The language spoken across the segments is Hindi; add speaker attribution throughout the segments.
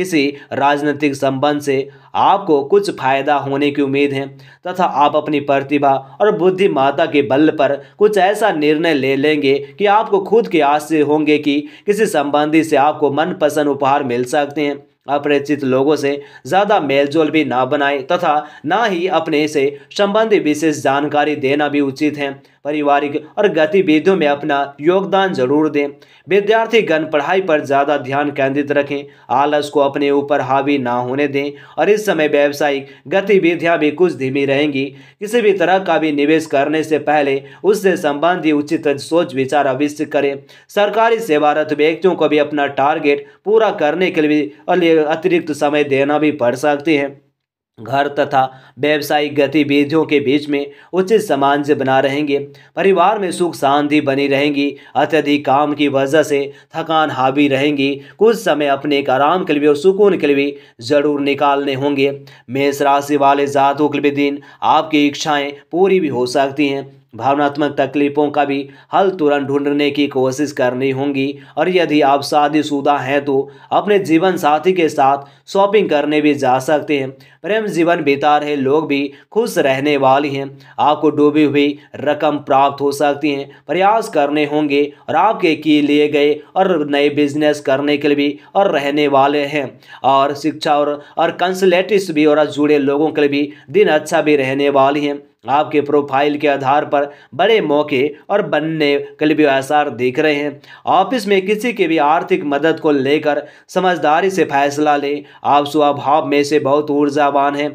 Speaker 1: किसी राजनीतिक संबंध से आपको कुछ फायदा होने की उम्मीद है तथा आप अपनी प्रतिभा और बुद्धि के बल पर कुछ ऐसा निर्णय ले लेंगे कि आपको खुद के आश्चर्य होंगे कि किसी संबंधी से आपको मनपसंद उपहार मिल सकते हैं अपरिचित लोगों से ज़्यादा मेलजोल भी ना बनाएं तथा ना ही अपने से संबंधी विशेष जानकारी देना भी उचित है पारिवारिक और गतिविधियों में अपना योगदान जरूर दें विद्यार्थी गण पढ़ाई पर ज़्यादा ध्यान केंद्रित रखें आलस को अपने ऊपर हावी ना होने दें और इस समय व्यावसायिक गतिविधियां भी कुछ धीमी रहेंगी किसी भी तरह का भी निवेश करने से पहले उससे संबंधी उचित सोच विचार अवश्य करें सरकारी सेवारत व्यक्तियों को भी अपना टारगेट पूरा करने के लिए अतिरिक्त समय देना भी पड़ सकती है घर तथा व्यावसायिक गतिविधियों के बीच में उचित समान से बना रहेंगे परिवार में सुख शांति बनी रहेंगी अत्यधिक काम की वजह से थकान हावी रहेंगी कुछ समय अपने एक आराम के लिए और सुकून के लिए जरूर निकालने होंगे मेष राशि वाले जातों के लिए दिन आपकी इच्छाएं पूरी भी हो सकती हैं भावनात्मक तकलीफ़ों का भी हल तुरंत ढूंढने की कोशिश करनी होगी और यदि आप शादीशुदा हैं तो अपने जीवन साथी के साथ शॉपिंग करने भी जा सकते हैं प्रेम जीवन बिता रहे लोग भी खुश रहने वाले हैं आपको डूबी हुई रकम प्राप्त हो सकती है प्रयास करने होंगे और आपके की लिए गए और नए बिजनेस करने के लिए भी और रहने वाले हैं और शिक्षा और और कंसलेटिस भी और जुड़े लोगों के लिए भी दिन अच्छा भी रहने वाले हैं आपके प्रोफाइल के आधार पर बड़े मौके और बनने भी आसार देख रहे हैं ऑफिस में किसी के भी आर्थिक मदद को लेकर समझदारी से फैसला लें आप स्वभाव में से बहुत ऊर्जावान हैं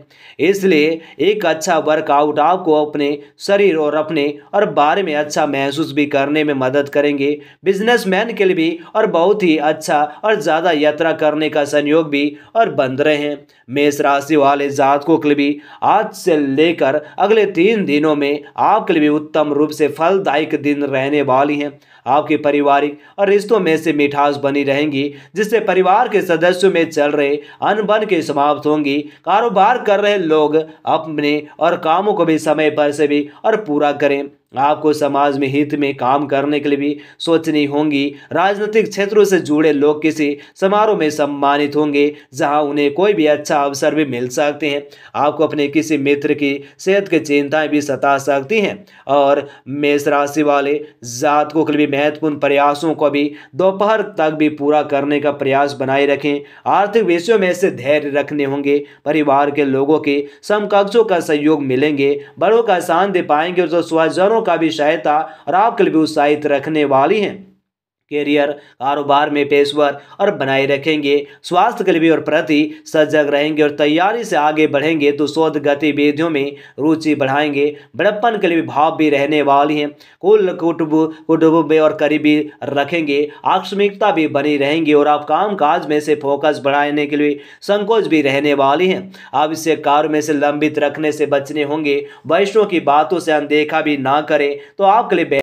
Speaker 1: इसलिए एक अच्छा वर्कआउट आपको अपने शरीर और अपने और बारे में अच्छा महसूस भी करने में मदद करेंगे बिजनेस के लिए भी और बहुत ही अच्छा और ज़्यादा यात्रा करने का संयोग भी और बन रहे हैं मेष राशि वाले जातकों के लिए भी आज से लेकर अगले तीन दिनों में आपके लिए उत्तम रूप से फलदायक दिन रहने वाली हैं आपके पारिवारिक और रिश्तों में से मिठास बनी रहेंगी जिससे परिवार के सदस्यों में चल रहे अनबन के समाप्त होंगी कारोबार कर रहे लोग अपने और कामों को भी समय पर से भी और पूरा करें आपको समाज में हित में काम करने के लिए भी सोचनी होंगी राजनीतिक क्षेत्रों से जुड़े लोग किसी समारोह में सम्मानित होंगे जहां उन्हें कोई भी अच्छा अवसर भी मिल सकते हैं आपको अपने किसी मित्र की सेहत की चिंताएं भी सता सकती हैं और मेष राशि वाले जातकों के लिए महत्वपूर्ण प्रयासों को भी दोपहर तक भी पूरा करने का प्रयास बनाए रखें आर्थिक विषयों में ऐसे धैर्य रखने होंगे परिवार के लोगों के समकक्षों का सहयोग मिलेंगे बड़ों का शांति पाएंगे और जो स्वजनों का भी सहायता और आपके लिए भी उत्साहित रखने वाली हैं कैरियर कारोबार में पेशवर और बनाए रखेंगे स्वास्थ्य के लिए और प्रति सजग रहेंगे और तैयारी से आगे बढ़ेंगे तो शोध गतिविधियों में रुचि बढ़ाएंगे बड़प्पन के लिए भाव भी रहने वाली हैं कुल कुटुब कुटुब और करीबी रखेंगे आकस्मिकता भी बनी रहेंगी और आप काम काज में से फोकस बढ़ाने के लिए संकोच भी रहने वाली हैं आप इसे कार्य में से लंबित रखने से बचने होंगे वैष्णों की बातों से अनदेखा भी ना करें तो आपके लिए